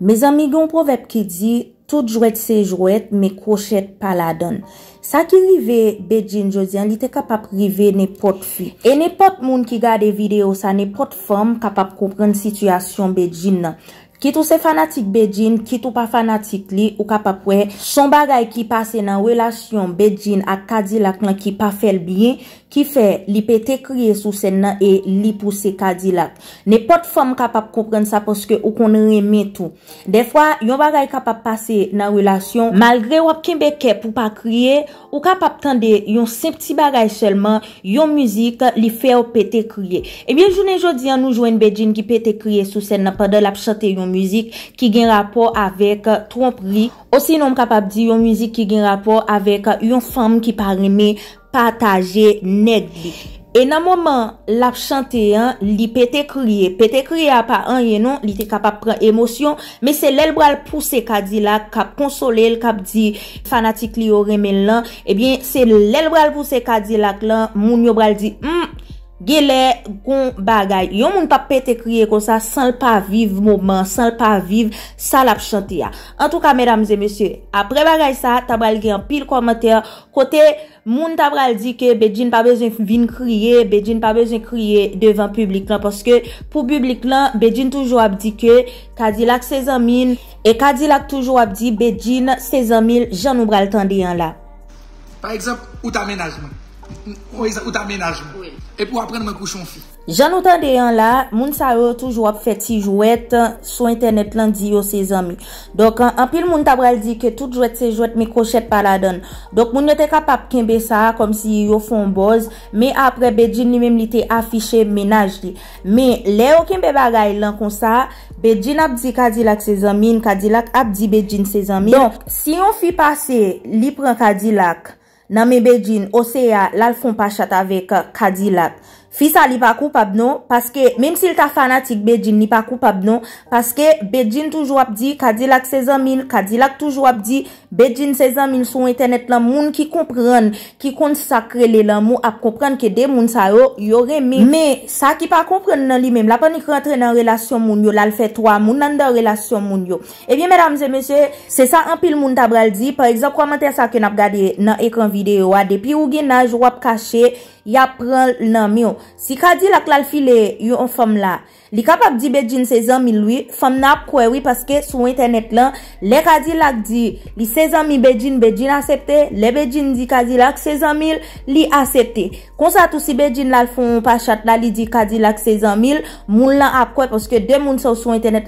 Mes amigyon povep ki di, tout jwet se jwet, me kroshet pala don. Sa ki rive bedjin, jo diyan, li te kapap rive nepot fi. E nepot moun ki gade video sa, nepot fom kapap koupren situasyon bedjin nan. Ki tou se fanatik bejjin, ki tou pa fanatik li, ou kapap we. Son bagay ki pase nan relasyon bejjin ak kadilak nan ki pa fel biye, ki fe li pete kriye sou sen nan e li puse kadilak. Ne pot fom kapap koukren sa poske ou kon reme tou. De fwa, yon bagay kapap pase nan relasyon malgre wap kimbeke pou pa kriye, ou kapap tende yon se pti bagay selman, yon mizik li fe ou pete kriye. E bien, jounen joudi an nou jwen bejjin ki pete kriye sou sen nan pa de lap chate yon, mouzik ki gen rapor avek euh, tromp li. Osi nou m kapap di yon mouzik ki gen rapor avek euh, yon fam ki parime pataje neg li. E nan mouman lap chante yon, li pete kriye. Pete kriye a pa an ye non li te kapap pren emosyon. Me se lel bral pouse kadi la kap konsole l kap di fanatik li yo remen lan. Ebyen se lel bral pouse kadi la lan, moun yo bral di mh hmm, Gele, goun, bagay Yon moun pa pete kriye kon sa San l pa viv mouman, san l pa viv Sal ap chanti ya An tou ka medamze, monsye Apre bagay sa, tabral gen pil komentè Kote, moun tabral di ke Bejine pa bezon vin kriye Bejine pa bezon kriye devan publik lan Poske pou publik lan, bejine toujou ap di ke Kadilak 16000 E kadilak toujou ap di Bejine 16000 janou bral tan diyan la Par exemple, ou ta menazman Ou ta menajman. E pou apren men kouchon fi. Jan outan deyan la, moun sa yo touj wap feti jwet uh, sou internet lan di yo sezami. Dok uh, an pil moun tabral di ke tout jwet se jwet me kouchet pala don. Dok moun ne te kapap kimbe sa kom si yo fon boz. Me apre bedjin li mem li te afiche menaj li. Me le ou kimbe bagay lan kon sa bedjin ap di kadilak sezami in kadilak ap di bedjin sezami. Don, si yon fi pase li pren kadilak Nami bejin, ose ya lal fon pachat avek Kadilat. Fisa li pa koupab nou, paske, menm sil ta fanatik bejine, li pa koupab nou, paske, bejine toujou ap di, kadilak sezan min, kadilak toujou ap di, bejine sezan min sou internet lan, moun ki kompren, ki konsakre le lan moun, ap kompren ke de moun sa yo, yore men. Men, sa ki pa kompren nan li men, la panik rentre nan relasyon moun yo, la l fè toa, moun nan dan relasyon moun yo. Ebyen, mèdames et mèchè, se sa anpil moun tabral di, par exemple, kwa mentè sa ke nap gade Si kadi lak lal file yon fom la Li kapap di bedjin sezon mil Fom nan ap kwe wi Paske sou internet lan Le kadi lak di Li sezon mi bedjin, bedjin asepte Le bedjin di kadi lak sezon mil Li asepte Konsa tou si bedjin lal fon Pachat la li di kadi lak sezon mil Moun lan ap kwe Paske de moun sa sou internet lan